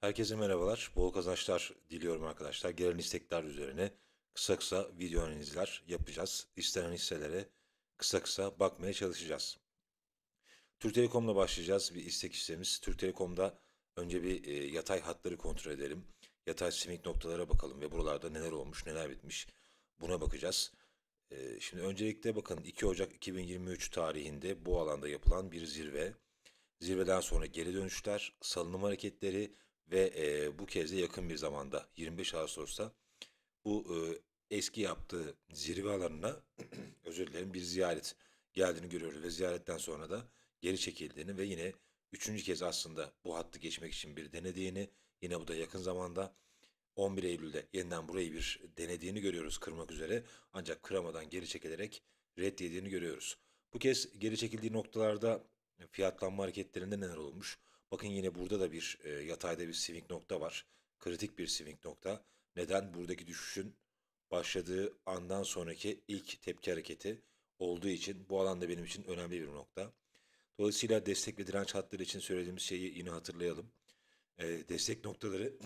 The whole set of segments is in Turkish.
Herkese merhabalar. Bol kazançlar diliyorum arkadaşlar. Gelen istekler üzerine kısa kısa video analizler yapacağız. İstenen hisselere kısa kısa bakmaya çalışacağız. Türk Telekom'la başlayacağız. Bir istek hissemiz. Türk Telekom'da önce bir e, yatay hatları kontrol edelim. Yatay simik noktalara bakalım ve buralarda neler olmuş, neler bitmiş. Buna bakacağız. E, şimdi öncelikle bakın 2 Ocak 2023 tarihinde bu alanda yapılan bir zirve. Zirveden sonra geri dönüşler, salınım hareketleri ve e, bu kez de yakın bir zamanda 25 Ağustos'ta bu e, eski yaptığı zirve alanına özür dilerim bir ziyaret geldiğini görüyoruz ve ziyaretten sonra da geri çekildiğini ve yine üçüncü kez aslında bu hattı geçmek için bir denediğini yine bu da yakın zamanda 11 Eylül'de yeniden burayı bir denediğini görüyoruz kırmak üzere ancak kıramadan geri çekilerek reddedildiğini görüyoruz. Bu kez geri çekildiği noktalarda fiyatlanma hareketlerinde neler olmuş? Bakın yine burada da bir e, yatayda bir swing nokta var. Kritik bir swing nokta. Neden? Buradaki düşüşün başladığı andan sonraki ilk tepki hareketi olduğu için bu alanda benim için önemli bir nokta. Dolayısıyla destek ve direnç hatları için söylediğimiz şeyi yine hatırlayalım. E, destek noktaları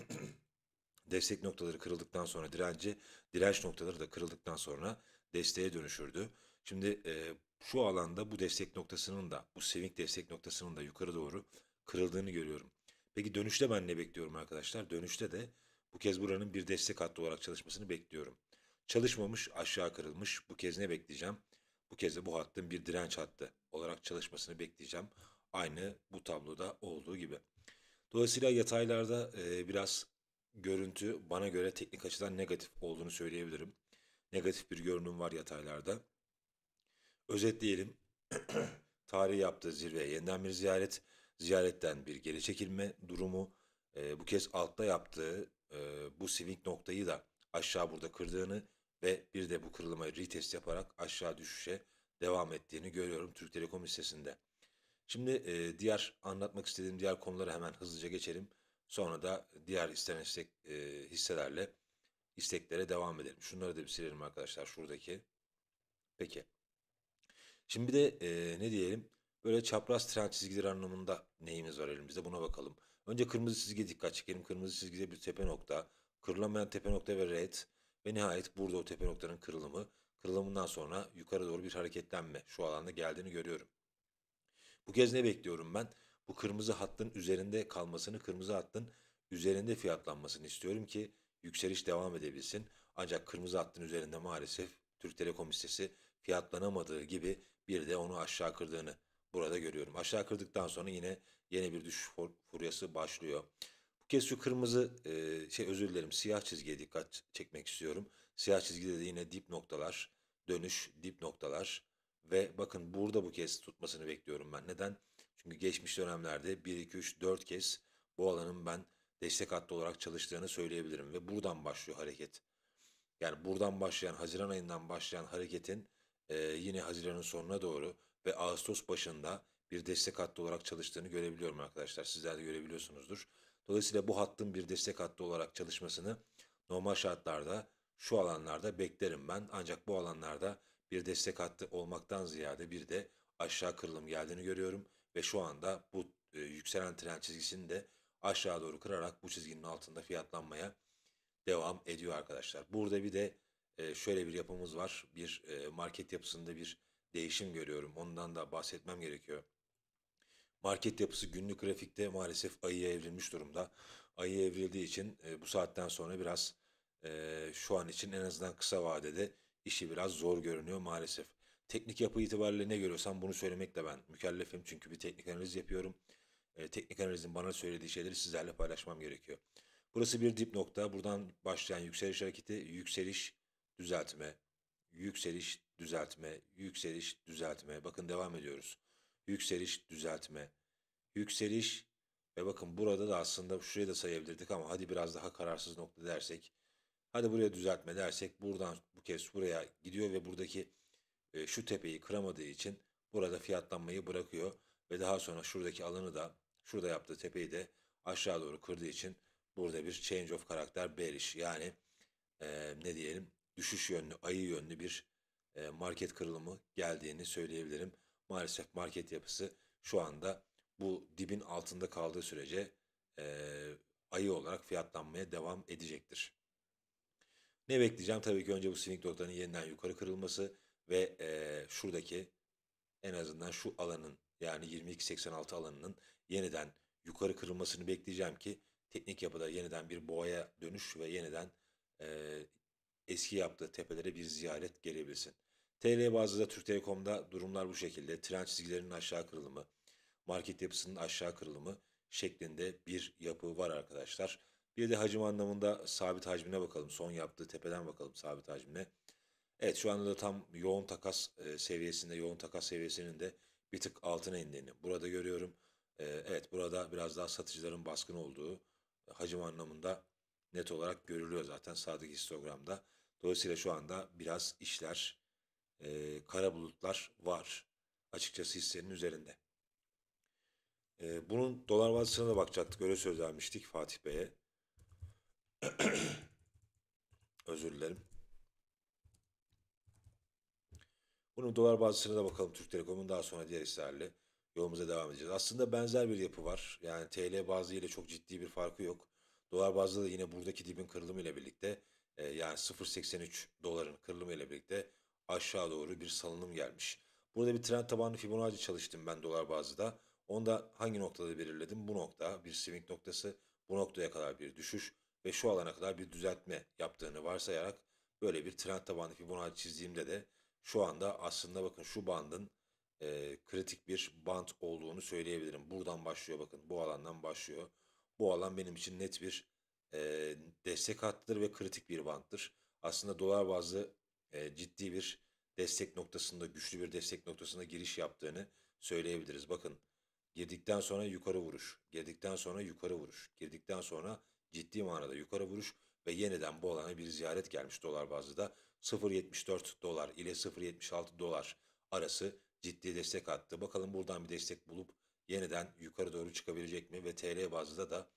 destek noktaları kırıldıktan sonra direnci, direnç noktaları da kırıldıktan sonra desteğe dönüşürdü. Şimdi e, şu alanda bu destek noktasının da, bu swing destek noktasının da yukarı doğru kırıldığını görüyorum. Peki dönüşte ben ne bekliyorum arkadaşlar? Dönüşte de bu kez buranın bir destek hattı olarak çalışmasını bekliyorum. Çalışmamış, aşağı kırılmış. Bu kez ne bekleyeceğim? Bu kez de bu hattın bir direnç hattı olarak çalışmasını bekleyeceğim. Aynı bu tabloda olduğu gibi. Dolayısıyla yataylarda e, biraz görüntü bana göre teknik açıdan negatif olduğunu söyleyebilirim. Negatif bir görünüm var yataylarda. Özetleyelim. Tarih yaptığı zirveye yeniden bir ziyaret ziyaretten bir geri çekilme durumu e, bu kez altta yaptığı e, bu swing noktayı da aşağı burada kırdığını ve bir de bu kırılmayı retest yaparak aşağı düşüşe devam ettiğini görüyorum Türk Telekom hissesinde. Şimdi e, diğer anlatmak istediğim diğer konuları hemen hızlıca geçelim. Sonra da diğer istenen istek, e, hisselerle isteklere devam edelim. Şunları da bir silelim arkadaşlar şuradaki. Peki. Şimdi de e, ne diyelim? Böyle çapraz tren çizgileri anlamında neyimiz var elimizde buna bakalım. Önce kırmızı çizgiye dikkat çekelim. Kırmızı çizgide bir tepe nokta, kırılamayan tepe nokta ve red ve nihayet burada o tepe noktanın kırılımı. Kırılımından sonra yukarı doğru bir hareketlenme şu alanda geldiğini görüyorum. Bu kez ne bekliyorum ben? Bu kırmızı hattın üzerinde kalmasını, kırmızı hattın üzerinde fiyatlanmasını istiyorum ki yükseliş devam edebilsin. Ancak kırmızı hattın üzerinde maalesef Türk Telekom hissesi fiyatlanamadığı gibi bir de onu aşağı kırdığını burada görüyorum. Aşağı kırdıktan sonra yine yeni bir düşüş furyası başlıyor. Bu kez şu kırmızı e, şey özür dilerim siyah çizgiye dikkat çekmek istiyorum. Siyah çizgide de yine dip noktalar, dönüş, dip noktalar ve bakın burada bu kez tutmasını bekliyorum ben. Neden? Çünkü geçmiş dönemlerde 1 2 3 4 kez bu alanın ben destek hattı olarak çalıştığını söyleyebilirim ve buradan başlıyor hareket. Yani buradan başlayan Haziran ayından başlayan hareketin e, yine Haziran'ın sonuna doğru ve Ağustos başında bir destek hattı olarak çalıştığını görebiliyorum arkadaşlar. Sizler de görebiliyorsunuzdur. Dolayısıyla bu hattın bir destek hattı olarak çalışmasını normal şartlarda şu alanlarda beklerim ben. Ancak bu alanlarda bir destek hattı olmaktan ziyade bir de aşağı kırılım geldiğini görüyorum. Ve şu anda bu e, yükselen tren çizgisini de aşağı doğru kırarak bu çizginin altında fiyatlanmaya devam ediyor arkadaşlar. Burada bir de e, şöyle bir yapımız var. Bir e, market yapısında bir değişim görüyorum. Ondan da bahsetmem gerekiyor. Market yapısı günlük grafikte maalesef ayıya evrilmiş durumda. Ayıya evrildiği için e, bu saatten sonra biraz e, şu an için en azından kısa vadede işi biraz zor görünüyor maalesef. Teknik yapı itibariyle ne görüyorsam bunu söylemekle ben mükellefim çünkü bir teknik analiz yapıyorum. E, teknik analizin bana söylediği şeyleri sizlerle paylaşmam gerekiyor. Burası bir dip nokta. Buradan başlayan yükseliş hareketi yükseliş düzeltme, yükseliş düzeltme, yükseliş, düzeltme. Bakın devam ediyoruz. Yükseliş, düzeltme, yükseliş ve bakın burada da aslında şuraya da sayabilirdik ama hadi biraz daha kararsız nokta dersek. Hadi buraya düzeltme dersek buradan bu kez buraya gidiyor ve buradaki e, şu tepeyi kıramadığı için burada fiyatlanmayı bırakıyor. Ve daha sonra şuradaki alanı da şurada yaptığı tepeyi de aşağı doğru kırdığı için burada bir change of karakter bearish yani e, ne diyelim düşüş yönlü ayı yönlü bir market kırılımı geldiğini söyleyebilirim. Maalesef market yapısı şu anda bu dibin altında kaldığı sürece e, ayı olarak fiyatlanmaya devam edecektir. Ne bekleyeceğim? Tabii ki önce bu swing noktanın yeniden yukarı kırılması ve e, şuradaki en azından şu alanın yani 22.86 alanının yeniden yukarı kırılmasını bekleyeceğim ki teknik yapıda yeniden bir boğaya dönüş ve yeniden e, eski yaptığı tepelere bir ziyaret gelebilsin. TL bazlı Türk Telekom'da durumlar bu şekilde. Tren çizgilerinin aşağı kırılımı, market yapısının aşağı kırılımı şeklinde bir yapı var arkadaşlar. Bir de hacim anlamında sabit hacmine bakalım. Son yaptığı tepeden bakalım sabit hacmine. Evet şu anda da tam yoğun takas e, seviyesinde, yoğun takas seviyesinin de bir tık altına indiğini burada görüyorum. E, evet burada biraz daha satıcıların baskın olduğu e, hacim anlamında net olarak görülüyor zaten sadık histogramda. Dolayısıyla şu anda biraz işler, e, kara bulutlar var açıkçası hissenin üzerinde. E, bunun dolar bazısına da bakacaktık. Öyle söz vermiştik Fatih Bey'e. Özür dilerim. Bunun dolar bazısına da bakalım Türk Telekom'un daha sonra diğer hisselerle yolumuza devam edeceğiz. Aslında benzer bir yapı var. Yani TL bazı ile çok ciddi bir farkı yok. Dolar bazlı da yine buradaki dibin kırılımı ile birlikte e, yani 0.83 doların kırılımı ile birlikte aşağı doğru bir salınım gelmiş. Burada bir trend tabanlı Fibonacci çalıştım ben dolar bazlı da. Onu da hangi noktada belirledim? Bu nokta bir swing noktası. Bu noktaya kadar bir düşüş ve şu alana kadar bir düzeltme yaptığını varsayarak böyle bir trend tabanlı Fibonacci çizdiğimde de şu anda aslında bakın şu bandın e, kritik bir band olduğunu söyleyebilirim. Buradan başlıyor bakın bu alandan başlıyor bu alan benim için net bir e, destek hattıdır ve kritik bir banttır. Aslında dolar bazlı e, ciddi bir destek noktasında, güçlü bir destek noktasında giriş yaptığını söyleyebiliriz. Bakın girdikten sonra yukarı vuruş, girdikten sonra yukarı vuruş, girdikten sonra ciddi manada yukarı vuruş ve yeniden bu alana bir ziyaret gelmiş dolar bazlı da 0.74 dolar ile 0.76 dolar arası ciddi destek attı. Bakalım buradan bir destek bulup yeniden yukarı doğru çıkabilecek mi ve TL bazında da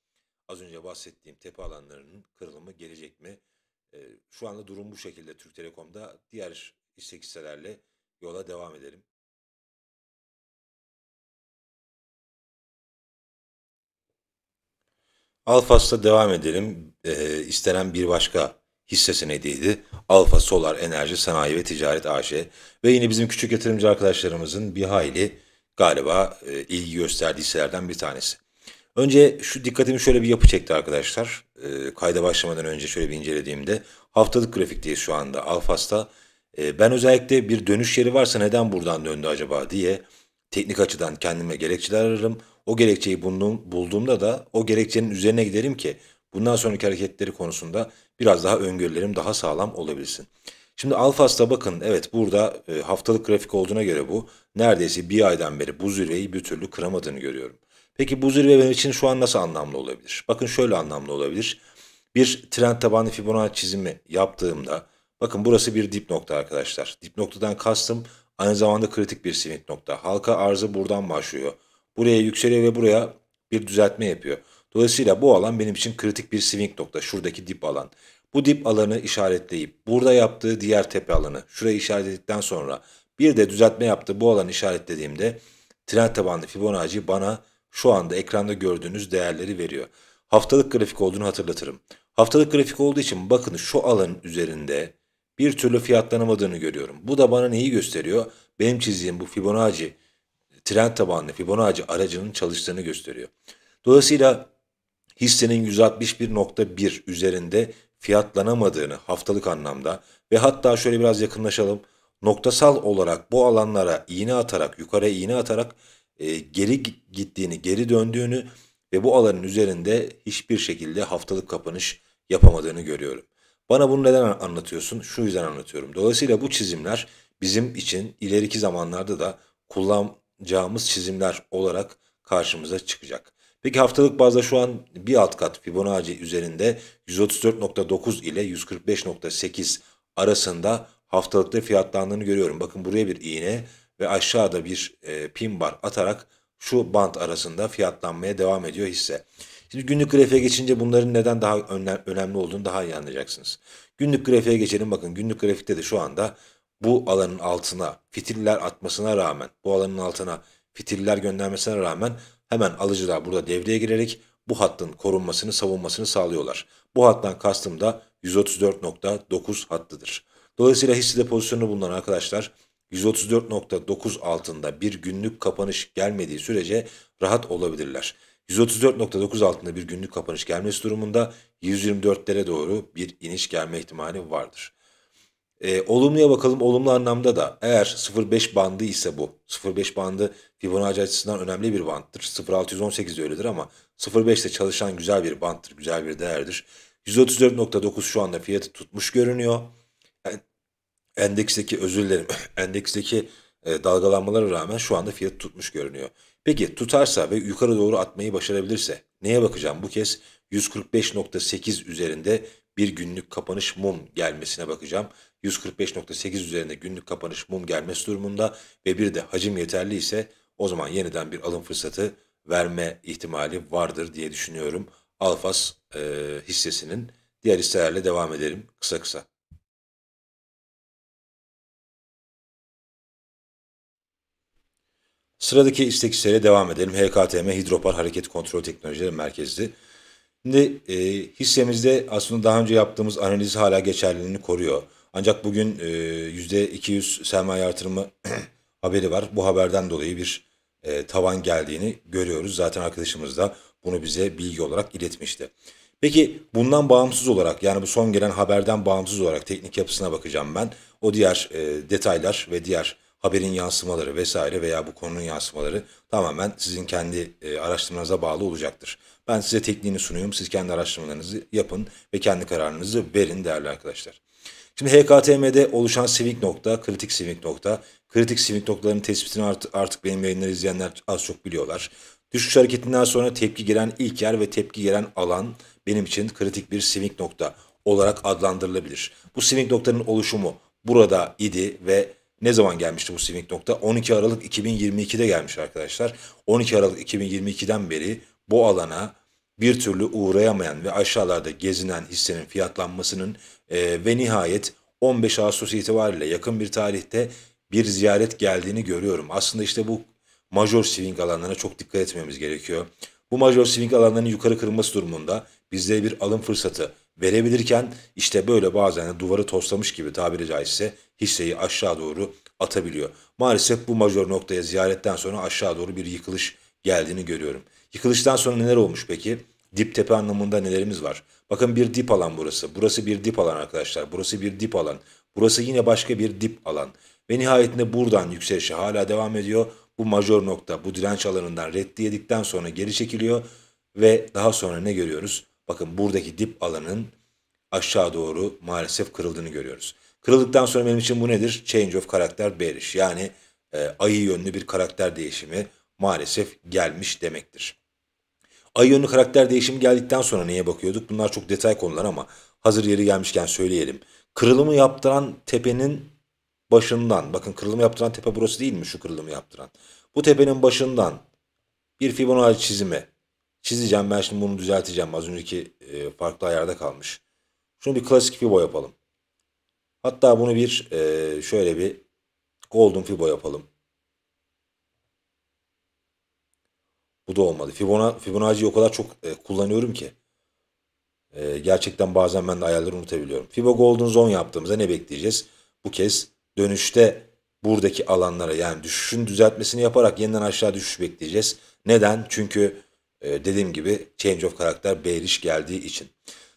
az önce bahsettiğim tepe alanlarının kırılımı gelecek mi? E, şu anda durum bu şekilde Türk Telekom'da. Diğer istek hisselerle yola devam edelim. Alfas'ta devam edelim. E, istenen bir başka hissesi nediydi? Alfa Solar Enerji Sanayi ve Ticaret AŞ ve yine bizim küçük yatırımcı arkadaşlarımızın bir hayli galiba e, ilgi gösterdiği hisselerden bir tanesi. Önce şu dikkatimi şöyle bir yapı çekti arkadaşlar. E, kayda başlamadan önce şöyle bir incelediğimde haftalık grafikteyiz şu anda Alfas'ta. E, ben özellikle bir dönüş yeri varsa neden buradan döndü acaba diye teknik açıdan kendime gerekçeler ararım. O gerekçeyi bulduğum, bulduğumda da o gerekçenin üzerine giderim ki bundan sonraki hareketleri konusunda biraz daha öngörülerim daha sağlam olabilsin. Şimdi Alfas'ta bakın evet burada e, haftalık grafik olduğuna göre bu neredeyse bir aydan beri bu zirveyi bir türlü kıramadığını görüyorum. Peki bu zirve benim için şu an nasıl anlamlı olabilir? Bakın şöyle anlamlı olabilir. Bir trend tabanlı Fibonacci çizimi yaptığımda bakın burası bir dip nokta arkadaşlar. Dip noktadan kastım aynı zamanda kritik bir swing nokta. Halka arzı buradan başlıyor. Buraya yükseliyor ve buraya bir düzeltme yapıyor. Dolayısıyla bu alan benim için kritik bir swing nokta. Şuradaki dip alan. Bu dip alanı işaretleyip burada yaptığı diğer tepe alanı şurayı işaretledikten sonra bir de düzeltme yaptığı bu alanı işaretlediğimde trend tabanlı Fibonacci bana şu anda ekranda gördüğünüz değerleri veriyor. Haftalık grafik olduğunu hatırlatırım. Haftalık grafik olduğu için bakın şu alanın üzerinde bir türlü fiyatlanamadığını görüyorum. Bu da bana neyi gösteriyor? Benim çizdiğim bu Fibonacci trend tabanlı Fibonacci aracının çalıştığını gösteriyor. Dolayısıyla hissenin 161.1 üzerinde fiyatlanamadığını haftalık anlamda ve hatta şöyle biraz yakınlaşalım, noktasal olarak bu alanlara iğne atarak, yukarı iğne atarak e, geri gittiğini, geri döndüğünü ve bu alanın üzerinde hiçbir şekilde haftalık kapanış yapamadığını görüyorum. Bana bunu neden anlatıyorsun? Şu yüzden anlatıyorum. Dolayısıyla bu çizimler bizim için ileriki zamanlarda da kullanacağımız çizimler olarak karşımıza çıkacak. Peki haftalık bazda şu an bir alt kat Fibonacci üzerinde 134.9 ile 145.8 arasında haftalıkta fiyatlandığını görüyorum. Bakın buraya bir iğne ve aşağıda bir e, pin bar atarak şu bant arasında fiyatlanmaya devam ediyor hisse. Şimdi günlük grafiğe geçince bunların neden daha önemli olduğunu daha iyi anlayacaksınız. Günlük grafiğe geçelim bakın günlük grafikte de şu anda bu alanın altına fitiller atmasına rağmen bu alanın altına fitiller göndermesine rağmen hemen alıcılar burada devreye girerek bu hattın korunmasını, savunmasını sağlıyorlar. Bu hattan kastım da 134.9 hattıdır. Dolayısıyla hissede pozisyonu bulunan arkadaşlar 134.9 altında bir günlük kapanış gelmediği sürece rahat olabilirler. 134.9 altında bir günlük kapanış gelmesi durumunda 124'lere doğru bir iniş gelme ihtimali vardır. E, olumluya bakalım olumlu anlamda da eğer 0.5 bandı ise bu. 0.5 bandı Fibonacci açısından önemli bir banttır. 0.618 de öyledir ama 0.5 de çalışan güzel bir banttır, güzel bir değerdir. 134.9 şu anda fiyatı tutmuş görünüyor. Endeksteki özür dilerim. Endeksteki e, dalgalanmalara rağmen şu anda fiyatı tutmuş görünüyor. Peki tutarsa ve yukarı doğru atmayı başarabilirse neye bakacağım? Bu kez 145.8 üzerinde bir günlük kapanış mum gelmesine bakacağım. 145.8 üzerinde günlük kapanış mum gelmesi durumunda ve bir de hacim yeterli ise o zaman yeniden bir alım fırsatı verme ihtimali vardır diye düşünüyorum. Alfas e, hissesinin diğer hisselerle devam edelim kısa kısa. Sıradaki istek hisseyle devam edelim. HKTM Hidropar Hareket Kontrol Teknolojileri Merkezli. Şimdi e, hissemizde aslında daha önce yaptığımız analiz hala geçerliliğini koruyor. Ancak bugün e, %200 sermaye artırımı haberi var. Bu haberden dolayı bir e, tavan geldiğini görüyoruz. Zaten arkadaşımız da bunu bize bilgi olarak iletmişti. Peki bundan bağımsız olarak yani bu son gelen haberden bağımsız olarak teknik yapısına bakacağım ben. O diğer e, detaylar ve diğer haberin yansımaları vesaire veya bu konunun yansımaları tamamen sizin kendi e, araştırmanıza bağlı olacaktır. Ben size tekniğini sunuyorum. Siz kendi araştırmalarınızı yapın ve kendi kararınızı verin değerli arkadaşlar. Şimdi HKTM'de oluşan sivik nokta, kritik sivik nokta. Kritik sivik noktaların tespitini art artık benim yayınları izleyenler az çok biliyorlar. Düşüş hareketinden sonra tepki gelen ilk yer ve tepki gelen alan benim için kritik bir sivik nokta olarak adlandırılabilir. Bu sivik noktanın oluşumu burada idi ve ne zaman gelmişti bu swing nokta? 12 Aralık 2022'de gelmiş arkadaşlar. 12 Aralık 2022'den beri bu alana bir türlü uğrayamayan ve aşağılarda gezinen hissenin fiyatlanmasının e, ve nihayet 15 Ağustos itibariyle yakın bir tarihte bir ziyaret geldiğini görüyorum. Aslında işte bu major swing alanlarına çok dikkat etmemiz gerekiyor. Bu major swing alanlarının yukarı kırılması durumunda bizde bir alım fırsatı verebilirken işte böyle bazen duvarı toslamış gibi tabiri caizse hisseyi aşağı doğru atabiliyor. Maalesef bu major noktaya ziyaretten sonra aşağı doğru bir yıkılış geldiğini görüyorum. Yıkılıştan sonra neler olmuş peki? Dip tepe anlamında nelerimiz var? Bakın bir dip alan burası. Burası bir dip alan arkadaşlar. Burası bir dip alan. Burası yine başka bir dip alan. Ve nihayetinde buradan yükselişe hala devam ediyor. Bu major nokta bu direnç alanından reddi yedikten sonra geri çekiliyor. Ve daha sonra ne görüyoruz? Bakın buradaki dip alanın aşağı doğru maalesef kırıldığını görüyoruz. Kırıldıktan sonra benim için bu nedir? Change of karakter bearish. Yani e, ayı yönlü bir karakter değişimi maalesef gelmiş demektir. Ayı yönlü karakter değişimi geldikten sonra neye bakıyorduk? Bunlar çok detay konular ama hazır yeri gelmişken söyleyelim. Kırılımı yaptıran tepenin başından, bakın kırılımı yaptıran tepe burası değil mi şu kırılımı yaptıran? Bu tepenin başından bir Fibonacci çizimi çizeceğim ben şimdi bunu düzelteceğim az önceki e, farklı ayarda kalmış. Şunu bir klasik Fibo yapalım. Hatta bunu bir e, şöyle bir golden fibo yapalım. Bu da olmadı. Fibona, Fibonacci'yi o kadar çok e, kullanıyorum ki. E, gerçekten bazen ben de ayarları unutabiliyorum. Fibo Golden Zone yaptığımızda ne bekleyeceğiz? Bu kez dönüşte buradaki alanlara yani düşüşün düzeltmesini yaparak yeniden aşağı düşüş bekleyeceğiz. Neden? Çünkü e, dediğim gibi change of karakter bearish geldiği için.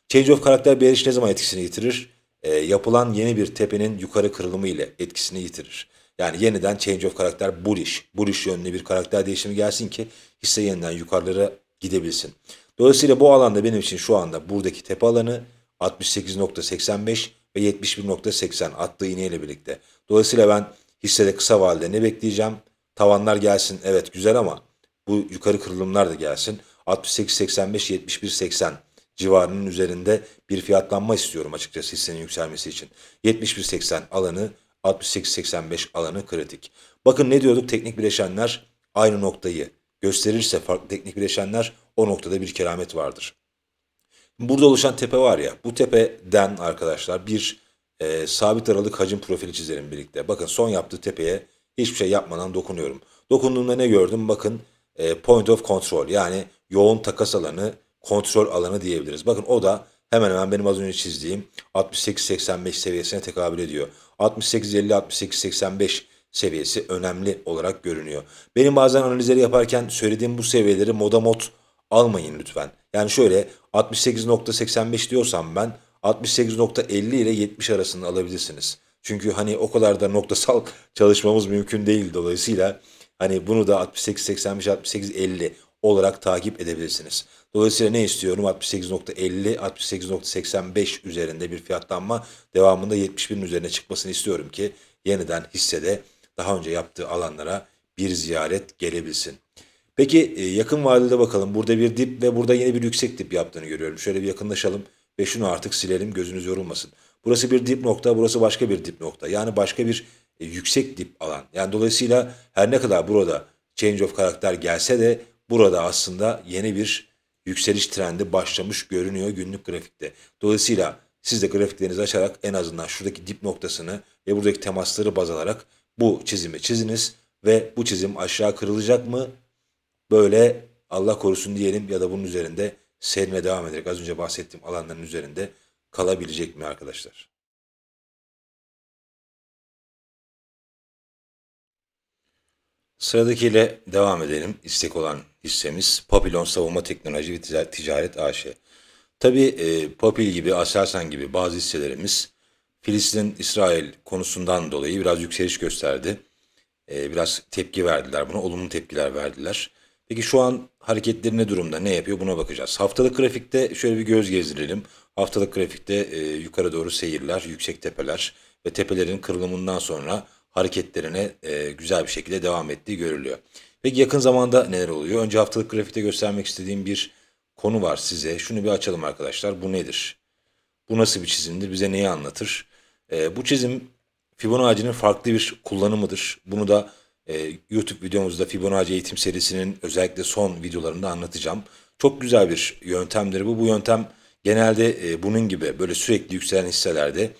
Change of karakter bearish ne zaman etkisini yitirir? e, yapılan yeni bir tepenin yukarı kırılımı ile etkisini yitirir. Yani yeniden change of karakter bullish. Bullish yönlü bir karakter değişimi gelsin ki hisse yeniden yukarılara gidebilsin. Dolayısıyla bu alanda benim için şu anda buradaki tepe alanı 68.85 ve 71.80 attığı iğneyle birlikte. Dolayısıyla ben hissede kısa vadede ne bekleyeceğim? Tavanlar gelsin evet güzel ama bu yukarı kırılımlar da gelsin. 68.85, 71.80 civarının üzerinde bir fiyatlanma istiyorum açıkçası hissenin yükselmesi için. 71.80 alanı, 68.85 alanı kritik. Bakın ne diyorduk teknik bileşenler aynı noktayı gösterirse farklı teknik bileşenler o noktada bir keramet vardır. Burada oluşan tepe var ya bu tepeden arkadaşlar bir e, sabit aralık hacim profili çizelim birlikte. Bakın son yaptığı tepeye hiçbir şey yapmadan dokunuyorum. Dokunduğumda ne gördüm? Bakın e, point of control yani yoğun takas alanı kontrol alanı diyebiliriz. Bakın o da hemen hemen benim az önce çizdiğim 68-85 seviyesine tekabül ediyor. 68-50-68-85 seviyesi önemli olarak görünüyor. Benim bazen analizleri yaparken söylediğim bu seviyeleri moda mod almayın lütfen. Yani şöyle 68.85 diyorsam ben 68.50 ile 70 arasını alabilirsiniz. Çünkü hani o kadar da noktasal çalışmamız mümkün değil dolayısıyla hani bunu da 68 85 68 50 olarak takip edebilirsiniz. Dolayısıyla ne istiyorum? 68.50, 68.85 üzerinde bir fiyatlanma devamında 70.000 üzerine çıkmasını istiyorum ki yeniden hissede daha önce yaptığı alanlara bir ziyaret gelebilsin. Peki e, yakın vadede bakalım. Burada bir dip ve burada yeni bir yüksek dip yaptığını görüyorum. Şöyle bir yakınlaşalım ve şunu artık silelim gözünüz yorulmasın. Burası bir dip nokta, burası başka bir dip nokta. Yani başka bir e, yüksek dip alan. Yani dolayısıyla her ne kadar burada change of karakter gelse de burada aslında yeni bir yükseliş trendi başlamış görünüyor günlük grafikte. Dolayısıyla siz de grafiklerinizi açarak en azından şuradaki dip noktasını ve buradaki temasları baz alarak bu çizimi çiziniz ve bu çizim aşağı kırılacak mı? Böyle Allah korusun diyelim ya da bunun üzerinde seyrine devam ederek az önce bahsettiğim alanların üzerinde kalabilecek mi arkadaşlar? Sıradakiyle devam edelim istek olan hissemiz Papilon Savunma Teknoloji ve Ticaret AŞ. Tabi e, Papil gibi, Aselsan gibi bazı hisselerimiz Filistin-İsrail konusundan dolayı biraz yükseliş gösterdi. E, biraz tepki verdiler buna, olumlu tepkiler verdiler. Peki şu an hareketleri ne durumda, ne yapıyor buna bakacağız. Haftalık grafikte şöyle bir göz gezdirelim. Haftalık grafikte e, yukarı doğru seyirler, yüksek tepeler ve tepelerin kırılımından sonra hareketlerine e, güzel bir şekilde devam ettiği görülüyor. Peki yakın zamanda neler oluyor? Önce haftalık grafikte göstermek istediğim bir konu var size. Şunu bir açalım arkadaşlar. Bu nedir? Bu nasıl bir çizimdir? Bize neyi anlatır? E, bu çizim Fibonacci'nin farklı bir kullanımıdır. Bunu da e, YouTube videomuzda Fibonacci eğitim serisinin özellikle son videolarında anlatacağım. Çok güzel bir yöntemdir bu. Bu yöntem genelde e, bunun gibi böyle sürekli yükselen hisselerde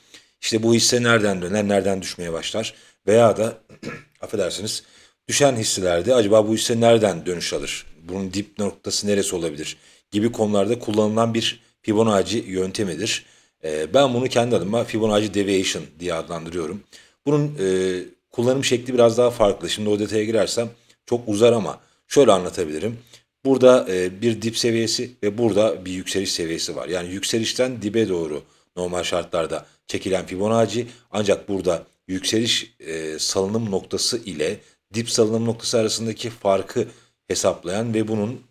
işte bu hisse nereden döner, nereden düşmeye başlar veya da affedersiniz Düşen hisselerde acaba bu hisse nereden dönüş alır? Bunun dip noktası neresi olabilir? Gibi konularda kullanılan bir Fibonacci yöntemidir. Ee, ben bunu kendi adıma Fibonacci Deviation diye adlandırıyorum. Bunun e, kullanım şekli biraz daha farklı. Şimdi o detaya girersem çok uzar ama şöyle anlatabilirim. Burada e, bir dip seviyesi ve burada bir yükseliş seviyesi var. Yani yükselişten dibe doğru normal şartlarda çekilen Fibonacci ancak burada yükseliş e, salınım noktası ile dip salınım noktası arasındaki farkı hesaplayan ve bunun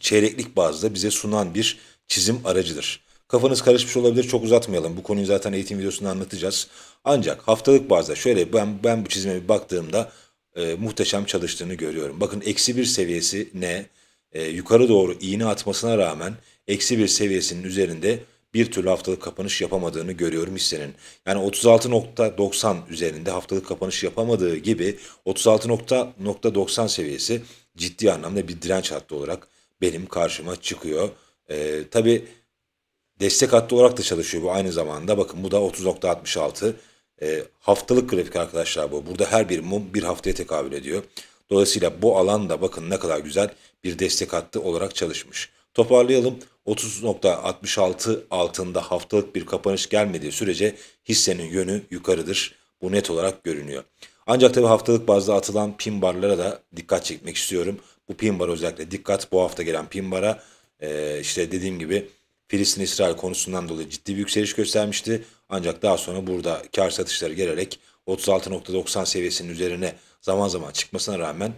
çeyreklik bazda bize sunan bir çizim aracıdır. Kafanız karışmış olabilir çok uzatmayalım. Bu konuyu zaten eğitim videosunda anlatacağız. Ancak haftalık bazda şöyle ben, ben bu çizime bir baktığımda e, muhteşem çalıştığını görüyorum. Bakın eksi bir seviyesi ne? E, yukarı doğru iğne atmasına rağmen eksi bir seviyesinin üzerinde bir türlü haftalık kapanış yapamadığını görüyorum hissenin. Yani 36.90 üzerinde haftalık kapanış yapamadığı gibi 36.90 seviyesi ciddi anlamda bir direnç hattı olarak benim karşıma çıkıyor. Ee, tabii destek hattı olarak da çalışıyor bu aynı zamanda. Bakın bu da 30.66 e, ee, haftalık grafik arkadaşlar bu. Burada her bir mum bir haftaya tekabül ediyor. Dolayısıyla bu alan da bakın ne kadar güzel bir destek hattı olarak çalışmış. Toparlayalım. 30.66 altında haftalık bir kapanış gelmediği sürece hissenin yönü yukarıdır. Bu net olarak görünüyor. Ancak tabii haftalık bazda atılan pin barlara da dikkat çekmek istiyorum. Bu pin bar özellikle dikkat bu hafta gelen pin bara e, işte dediğim gibi Filistin-İsrail konusundan dolayı ciddi bir yükseliş göstermişti. Ancak daha sonra burada kar satışları gelerek 36.90 seviyesinin üzerine zaman zaman çıkmasına rağmen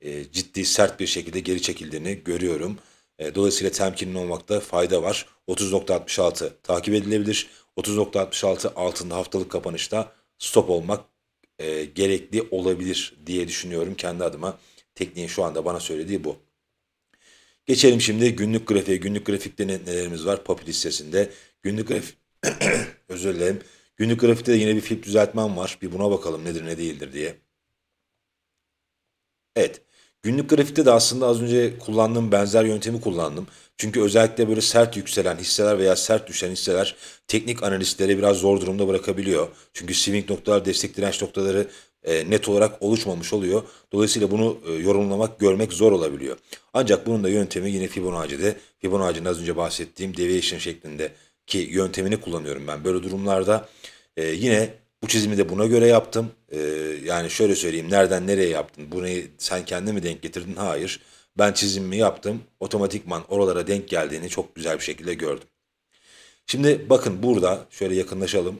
e, ciddi sert bir şekilde geri çekildiğini görüyorum. E, dolayısıyla temkinli olmakta fayda var. 30.66 takip edilebilir. 30.66 altında haftalık kapanışta stop olmak e, gerekli olabilir diye düşünüyorum kendi adıma. Tekniğin şu anda bana söylediği bu. Geçelim şimdi günlük grafiğe. Günlük grafikte nelerimiz var? Papi listesinde. Günlük grafik... Özür dilerim. Günlük grafikte de yine bir flip düzeltmem var. Bir buna bakalım nedir ne değildir diye. Evet. Günlük grafikte de aslında az önce kullandığım benzer yöntemi kullandım. Çünkü özellikle böyle sert yükselen hisseler veya sert düşen hisseler teknik analistlere biraz zor durumda bırakabiliyor. Çünkü swing noktalar, destek direnç noktaları e, net olarak oluşmamış oluyor. Dolayısıyla bunu e, yorumlamak, görmek zor olabiliyor. Ancak bunun da yöntemi yine Fibonacci'de, Fibonacci'nin az önce bahsettiğim deviation şeklinde ki yöntemini kullanıyorum ben. Böyle durumlarda e, yine bu çizimi de buna göre yaptım. Ee, yani şöyle söyleyeyim nereden nereye yaptın? Bunu sen kendi mi denk getirdin? Hayır. Ben çizimimi yaptım. Otomatikman oralara denk geldiğini çok güzel bir şekilde gördüm. Şimdi bakın burada şöyle yakınlaşalım.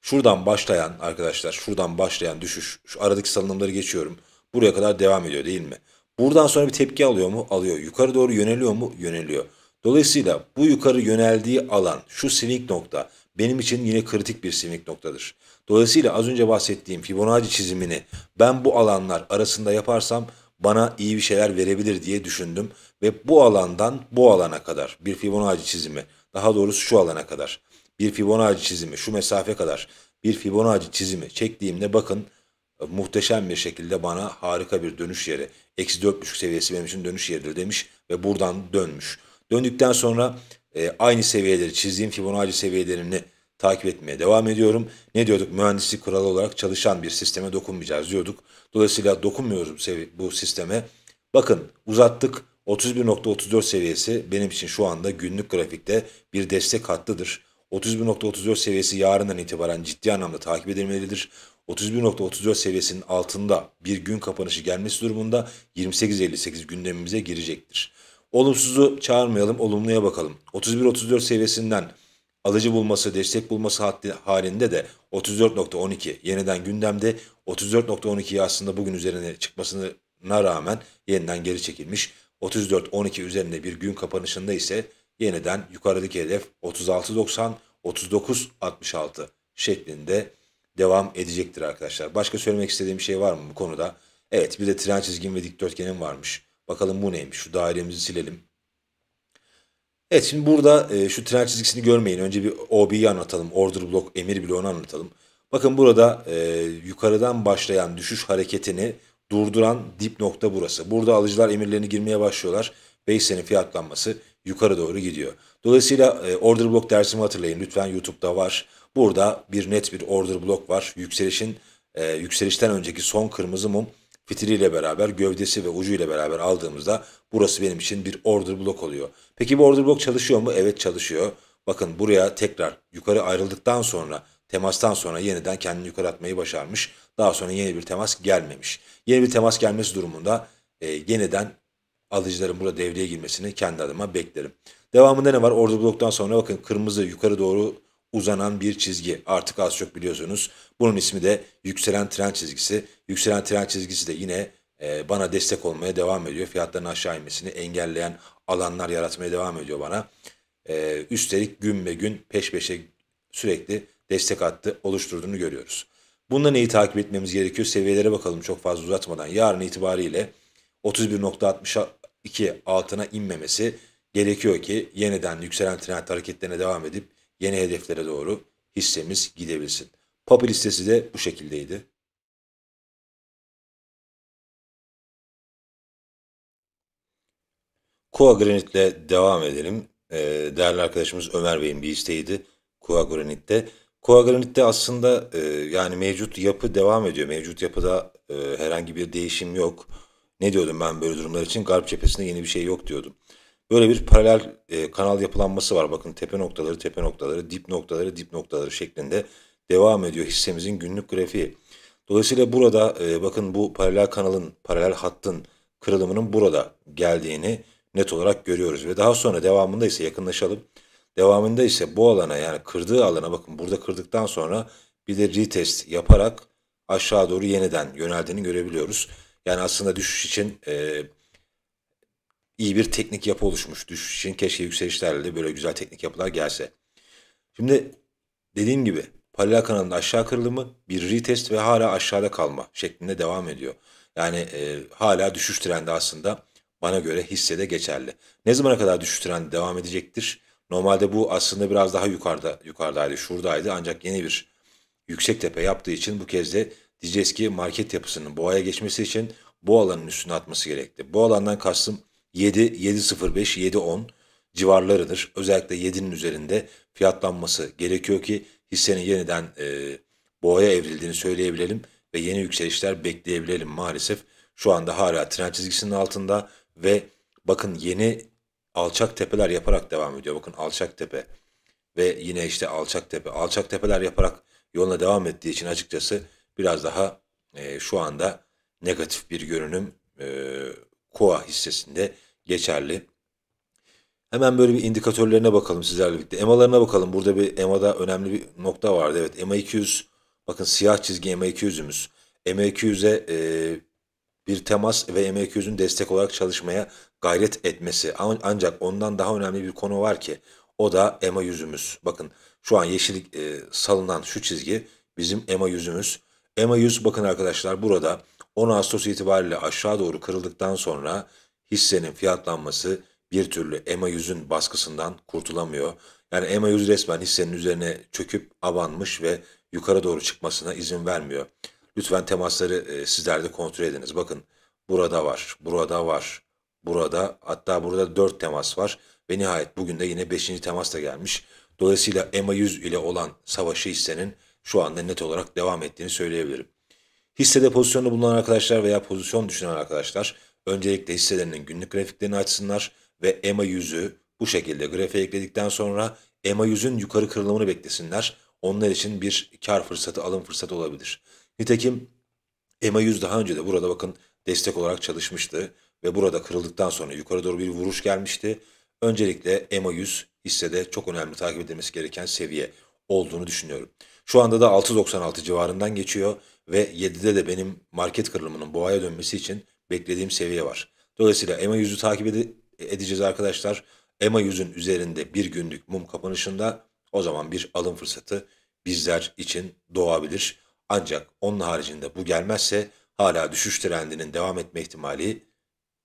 Şuradan başlayan arkadaşlar şuradan başlayan düşüş. Şu aradaki salınımları geçiyorum. Buraya kadar devam ediyor değil mi? Buradan sonra bir tepki alıyor mu? Alıyor. Yukarı doğru yöneliyor mu? Yöneliyor. Dolayısıyla bu yukarı yöneldiği alan, şu swing nokta benim için yine kritik bir simik noktadır. Dolayısıyla az önce bahsettiğim Fibonacci çizimini ben bu alanlar arasında yaparsam bana iyi bir şeyler verebilir diye düşündüm ve bu alandan bu alana kadar bir Fibonacci çizimi, daha doğrusu şu alana kadar bir Fibonacci çizimi, şu mesafe kadar bir Fibonacci çizimi çektiğimde bakın e, muhteşem bir şekilde bana harika bir dönüş yeri, eksi 4.5 seviyesi benim için dönüş yeridir demiş ve buradan dönmüş. Döndükten sonra e, aynı seviyeleri çizdiğim Fibonacci seviyelerini takip etmeye devam ediyorum. Ne diyorduk? Mühendislik kuralı olarak çalışan bir sisteme dokunmayacağız diyorduk. Dolayısıyla dokunmuyoruz bu sisteme. Bakın uzattık. 31.34 seviyesi benim için şu anda günlük grafikte bir destek hattıdır. 31.34 seviyesi yarından itibaren ciddi anlamda takip edilmelidir. 31.34 seviyesinin altında bir gün kapanışı gelmesi durumunda 28.58 gündemimize girecektir. Olumsuzu çağırmayalım, olumluya bakalım. 31-34 seviyesinden alıcı bulması, destek bulması halinde de 34.12 yeniden gündemde. 34.12'yi aslında bugün üzerine çıkmasına rağmen yeniden geri çekilmiş. 34.12 üzerinde bir gün kapanışında ise yeniden yukarıdaki hedef 36.90, 39.66 şeklinde devam edecektir arkadaşlar. Başka söylemek istediğim bir şey var mı bu konuda? Evet bir de tren çizgim ve dikdörtgenim varmış. Bakalım bu neymiş? Şu dairemizi silelim. Evet şimdi burada e, şu tren çizgisini görmeyin. Önce bir OB'yi anlatalım. Order block emir bloğunu anlatalım. Bakın burada e, yukarıdan başlayan düşüş hareketini durduran dip nokta burası. Burada alıcılar emirlerini girmeye başlıyorlar. Base'nin fiyatlanması yukarı doğru gidiyor. Dolayısıyla e, order block dersimi hatırlayın. Lütfen YouTube'da var. Burada bir net bir order block var. Yükselişin e, yükselişten önceki son kırmızı mum fitiliyle beraber, gövdesi ve ucuyla beraber aldığımızda burası benim için bir order block oluyor. Peki bu order block çalışıyor mu? Evet çalışıyor. Bakın buraya tekrar yukarı ayrıldıktan sonra temastan sonra yeniden kendini yukarı atmayı başarmış. Daha sonra yeni bir temas gelmemiş. Yeni bir temas gelmesi durumunda e, yeniden alıcıların burada devreye girmesini kendi adıma beklerim. Devamında ne var? Order block'tan sonra bakın kırmızı yukarı doğru uzanan bir çizgi. Artık az çok biliyorsunuz. Bunun ismi de yükselen tren çizgisi. Yükselen tren çizgisi de yine e, bana destek olmaya devam ediyor. Fiyatların aşağı inmesini engelleyen alanlar yaratmaya devam ediyor bana. E, üstelik gün be gün peş peşe sürekli destek attı oluşturduğunu görüyoruz. Bunda neyi takip etmemiz gerekiyor? Seviyelere bakalım çok fazla uzatmadan. Yarın itibariyle 31.62 altına inmemesi gerekiyor ki yeniden yükselen trend hareketlerine devam edip yeni hedeflere doğru hissemiz gidebilsin. Papi listesi de bu şekildeydi. Kuagranit'le devam edelim. Ee, değerli arkadaşımız Ömer Bey'in bir isteğiydi Kuagranit'te. Kuagranit'te aslında e, yani mevcut yapı devam ediyor. Mevcut yapıda e, herhangi bir değişim yok. Ne diyordum ben böyle durumlar için? Garp cephesinde yeni bir şey yok diyordum. Böyle bir paralel e, kanal yapılanması var. Bakın tepe noktaları, tepe noktaları, dip noktaları, dip noktaları şeklinde devam ediyor hissemizin günlük grafiği. Dolayısıyla burada e, bakın bu paralel kanalın, paralel hattın kırılımının burada geldiğini net olarak görüyoruz. Ve daha sonra devamında ise yakınlaşalım. Devamında ise bu alana yani kırdığı alana bakın burada kırdıktan sonra bir de retest yaparak aşağı doğru yeniden yöneldiğini görebiliyoruz. Yani aslında düşüş için e, iyi bir teknik yapı oluşmuş. Düşüş için keşke yükselişlerle de böyle güzel teknik yapılar gelse. Şimdi dediğim gibi paralel kanalın aşağı kırılımı bir retest ve hala aşağıda kalma şeklinde devam ediyor. Yani e, hala düşüş trendi aslında bana göre hissede geçerli. Ne zamana kadar düşüş trendi devam edecektir? Normalde bu aslında biraz daha yukarıda yukarıdaydı, şuradaydı ancak yeni bir yüksek tepe yaptığı için bu kez de diyeceğiz ki market yapısının boğaya geçmesi için bu alanın üstüne atması gerekti. Bu alandan kastım 7, 7.05, 7.10 civarlarıdır. Özellikle 7'nin üzerinde fiyatlanması gerekiyor ki hissenin yeniden e, boğaya evrildiğini söyleyebilelim ve yeni yükselişler bekleyebilelim maalesef. Şu anda hala tren çizgisinin altında ve bakın yeni alçak tepeler yaparak devam ediyor. Bakın alçak tepe ve yine işte alçak tepe. Alçak tepeler yaparak yoluna devam ettiği için açıkçası biraz daha e, şu anda negatif bir görünüm e, KOA hissesinde geçerli. Hemen böyle bir indikatörlerine bakalım sizlerle birlikte. EMA'larına bakalım. Burada bir EMA'da önemli bir nokta vardı. Evet EMA200 bakın siyah çizgi EMA200'ümüz. EMA200'e e, bir temas ve EMA200'ün destek olarak çalışmaya gayret etmesi. Ancak ondan daha önemli bir konu var ki o da EMA yüzümüz. Bakın şu an yeşil e, salınan şu çizgi bizim EMA yüzümüz. EMA 100. bakın arkadaşlar burada 10 Ağustos itibariyle aşağı doğru kırıldıktan sonra hissenin fiyatlanması bir türlü EMA 100'ün baskısından kurtulamıyor. Yani EMA 100 resmen hissenin üzerine çöküp abanmış ve yukarı doğru çıkmasına izin vermiyor. Lütfen temasları e, sizler de kontrol ediniz. Bakın burada var, burada var, burada hatta burada 4 temas var ve nihayet bugün de yine 5. temas da gelmiş. Dolayısıyla EMA 100 ile olan savaşı hissenin şu anda net olarak devam ettiğini söyleyebilirim. Hissede pozisyonda bulunan arkadaşlar veya pozisyon düşünen arkadaşlar Öncelikle hisselerinin günlük grafiklerini açsınlar ve EMA yüzü bu şekilde grafiğe ekledikten sonra EMA yüzün yukarı kırılımını beklesinler. Onlar için bir kar fırsatı, alım fırsatı olabilir. Nitekim EMA 100 daha önce de burada bakın destek olarak çalışmıştı ve burada kırıldıktan sonra yukarı doğru bir vuruş gelmişti. Öncelikle EMA 100 hissede çok önemli takip edilmesi gereken seviye olduğunu düşünüyorum. Şu anda da 6.96 civarından geçiyor ve 7'de de benim market kırılımının boğaya dönmesi için beklediğim seviye var. Dolayısıyla EMA 100'ü takip ede edeceğiz arkadaşlar. EMA 100'ün üzerinde bir günlük mum kapanışında o zaman bir alım fırsatı bizler için doğabilir. Ancak onun haricinde bu gelmezse hala düşüş trendinin devam etme ihtimali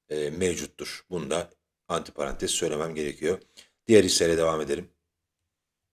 e, mevcuttur. Bunu da antiparantez söylemem gerekiyor. Diğer hislere devam edelim.